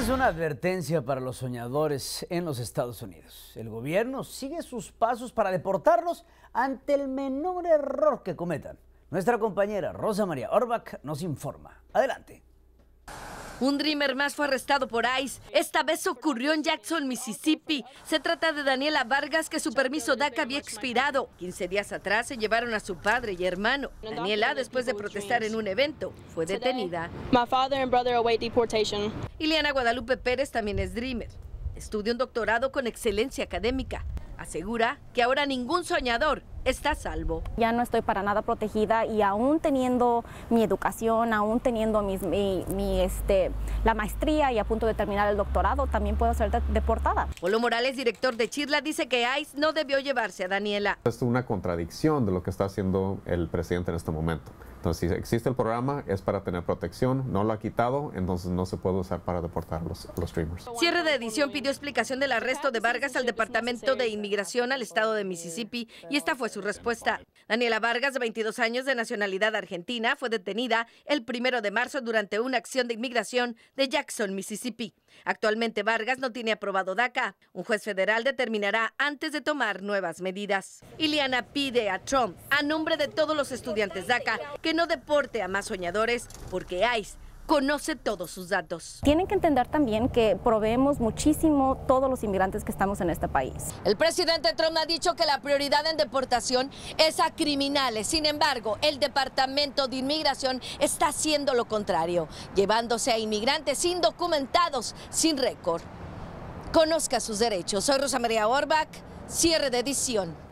es una advertencia para los soñadores en los Estados Unidos. El gobierno sigue sus pasos para deportarlos ante el menor error que cometan. Nuestra compañera Rosa María Orbach nos informa. Adelante. Un Dreamer más fue arrestado por ICE. Esta vez ocurrió en Jackson, Mississippi. Se trata de Daniela Vargas, que su permiso DACA había expirado. 15 días atrás se llevaron a su padre y hermano. Daniela, después de protestar en un evento, fue detenida. My Ileana Guadalupe Pérez también es Dreamer. Estudia un doctorado con excelencia académica. Asegura que ahora ningún soñador está salvo. Ya no estoy para nada protegida y aún teniendo mi educación, aún teniendo este, la maestría y a punto de terminar el doctorado, también puedo ser deportada. Polo Morales, director de Chirla, dice que ICE no debió llevarse a Daniela. Es una contradicción de lo que está haciendo el presidente en este momento. Entonces, si existe el programa, es para tener protección, no lo ha quitado, entonces no se puede usar para deportar los, los streamers. Cierre de edición pidió explicación del arresto de Vargas al Departamento de Inmigración al estado de Mississippi y esta fue su respuesta. Daniela Vargas, de 22 años de nacionalidad argentina, fue detenida el primero de marzo durante una acción de inmigración de Jackson, Mississippi. Actualmente Vargas no tiene aprobado DACA. Un juez federal determinará antes de tomar nuevas medidas. Iliana pide a Trump, a nombre de todos los estudiantes DACA, que no deporte a más soñadores porque hay conoce todos sus datos. Tienen que entender también que proveemos muchísimo todos los inmigrantes que estamos en este país. El presidente Trump ha dicho que la prioridad en deportación es a criminales. Sin embargo, el Departamento de Inmigración está haciendo lo contrario, llevándose a inmigrantes indocumentados sin récord. Conozca sus derechos. Soy Rosa María Orbach, cierre de edición.